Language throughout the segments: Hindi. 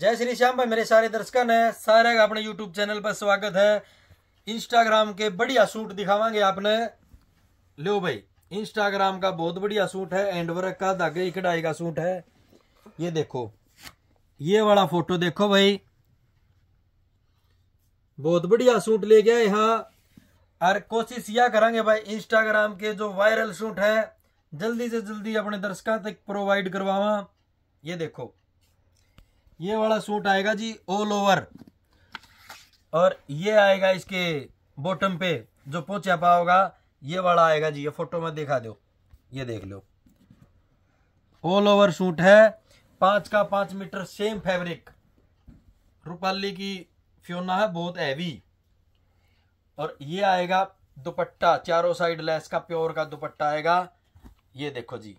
जय श्री श्याम भाई मेरे सारे दर्शकों है सारे का अपने यूट्यूब चैनल पर स्वागत है इंस्टाग्राम के बढ़िया सूट दिखावांगे आपने लो भाई इंस्टाग्राम का बहुत बढ़िया सूट है एंडवर्क का धागे की कढ़ाई का सूट है ये देखो ये वाला फोटो देखो भाई बहुत बढ़िया सूट ले गया यहाँ और कोशिश यह करेंगे भाई इंस्टाग्राम के जो वायरल सूट है जल्दी से जल्दी अपने दर्शकों तक प्रोवाइड करवावा ये देखो ये वाला सूट आएगा जी ऑल ओवर और ये आएगा इसके बॉटम पे जो पोचा पाओगा ये वाला आएगा जी ये फोटो में दिखा दो ये देख लो ऑल ओवर सूट है पांच का पांच मीटर सेम फैब्रिक रूपाली की फ्योना है बहुत हैवी और ये आएगा दुपट्टा चारों साइड लेस का प्योर का दुपट्टा आएगा ये देखो जी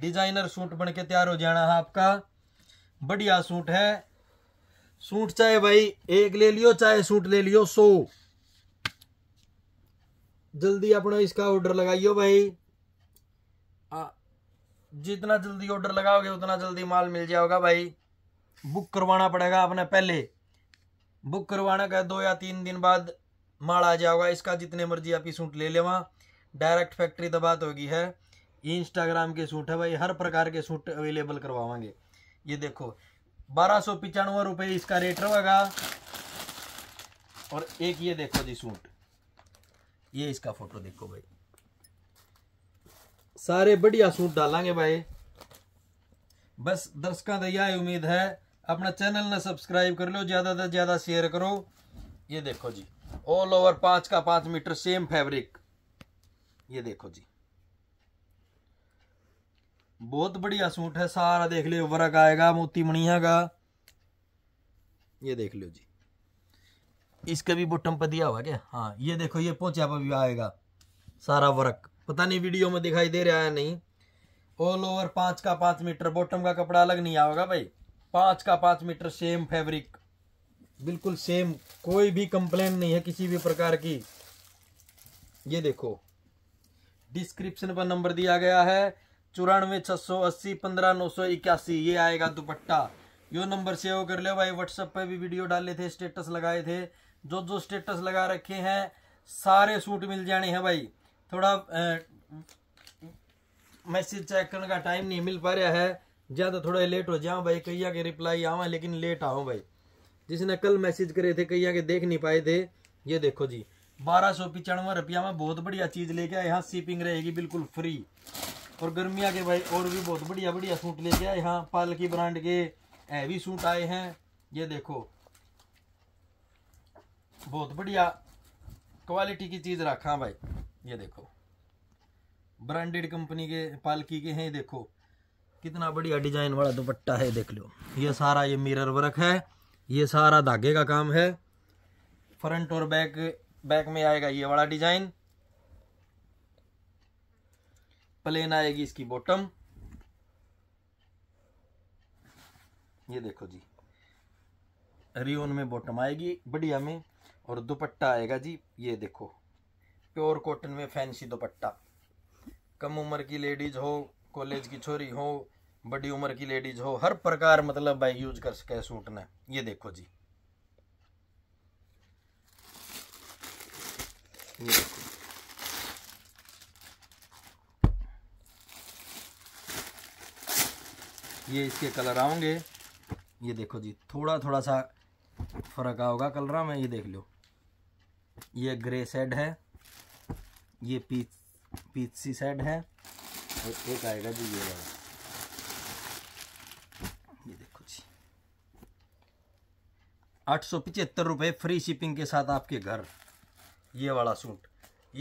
डिजाइनर सूट बन के तैयार हो जाना है आपका बढ़िया सूट है सूट चाहे भाई एक ले लियो चाहे सूट ले लियो सो जल्दी अपना इसका ऑर्डर लगाइयो भाई आ, जितना जल्दी ऑर्डर लगाओगे उतना जल्दी माल मिल जाओगा भाई बुक करवाना पड़ेगा आपने पहले बुक करवाना का दो या तीन दिन बाद माल आ जाओगा इसका जितने मर्जी आपकी सूट ले लेवा डायरेक्ट फैक्ट्री दबात होगी है इंस्टाग्राम के सूट है भाई हर प्रकार के सूट अवेलेबल करवाएंगे ये देखो बारह सौ पिचानवे रुपये इसका रेट रहेगा और एक ये देखो जी सूट ये इसका फोटो देखो भाई सारे बढ़िया सूट डालेंगे भाई बस दर्शकों का यह उम्मीद है अपना चैनल ने सब्सक्राइब कर लो ज़्यादा से ज़्यादा शेयर करो ये देखो जी ऑल ओवर पाँच का पाँच मीटर सेम फैब्रिक ये देखो जी बहुत बढ़िया सूट है सारा देख लियो वर्क आएगा मोती मणिया का ये देख लियो जी इसका भी बुटम पर दिया हुआ क्या हाँ ये देखो ये पहुंचा पर भी आएगा सारा वर्क पता नहीं वीडियो में दिखाई दे रहा है नहीं ऑल ओवर पांच का पांच मीटर बॉटम का कपड़ा अलग नहीं आएगा भाई पांच का पांच मीटर सेम फैब्रिक बिल्कुल सेम कोई भी कंप्लेन नहीं है किसी भी प्रकार की ये देखो डिस्क्रिप्शन पर नंबर दिया गया है चौरानवे छः सौ अस्सी पंद्रह नौ सौ इक्यासी ये आएगा दुपट्टा यो नंबर सेव कर लो भाई व्हाट्सएप पे भी वीडियो डाले थे स्टेटस लगाए थे जो जो स्टेटस लगा रखे हैं सारे सूट मिल जाने हैं भाई थोड़ा मैसेज चेक करने का टाइम नहीं मिल पा रहा है ज़्यादा थोड़ा लेट हो जाओ भाई कहिया के रिप्लाई आवा लेकिन लेट आओ भाई जिसने कल मैसेज करे थे कहिया के देख नहीं पाए थे ये देखो जी बारह सौ पिचानवे रुपया में बहुत बढ़िया चीज़ लेके आए यहाँ शिपिंग रहेगी बिल्कुल फ्री और गर्मिया के भाई और भी बहुत बढ़िया बढ़िया सूट लेके आए यहाँ पालकी ब्रांड के हैवी सूट आए हैं ये देखो बहुत बढ़िया क्वालिटी की चीज़ रखा भाई ये देखो ब्रांडेड कंपनी के पालकी के हैं देखो कितना बढ़िया डिजाइन वाला दुपट्टा है देख लो ये सारा ये मिरर वर्क है ये सारा धागे का काम है फ्रंट और बैक बैक में आएगा ये वाला डिजाइन प्लेन आएगी इसकी बॉटम ये देखो जी रियोन में बॉटम आएगी बढ़िया में और दुपट्टा आएगा जी ये देखो प्योर कॉटन में फैंसी दुपट्टा कम उम्र की लेडीज हो कॉलेज की छोरी हो बड़ी उम्र की लेडीज हो हर प्रकार मतलब भाई यूज कर सके सूट ने ये देखो जी ये देखो ये इसके कलर आओगे ये देखो जी थोड़ा थोड़ा सा फ़र्क आओगा कलरा में ये देख लो ये ग्रे सेड है ये पीच पीच सी सेड है और एक आएगा जी ये वाला ये देखो जी आठ सौ पिचहत्तर रुपये फ्री शिपिंग के साथ आपके घर ये वाला सूट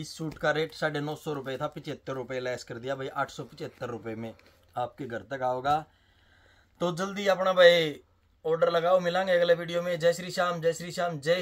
इस सूट का रेट साढ़े नौ सौ रुपये था पिचहत्तर रुपये लेस कर दिया भाई आठ सौ पिचहत्तर रुपये में आपके घर तक आओगा तो जल्दी अपना भाई ऑर्डर लगाओ मिलांगे अगले वीडियो में जय श्री श्याम जय श्री श्याम जय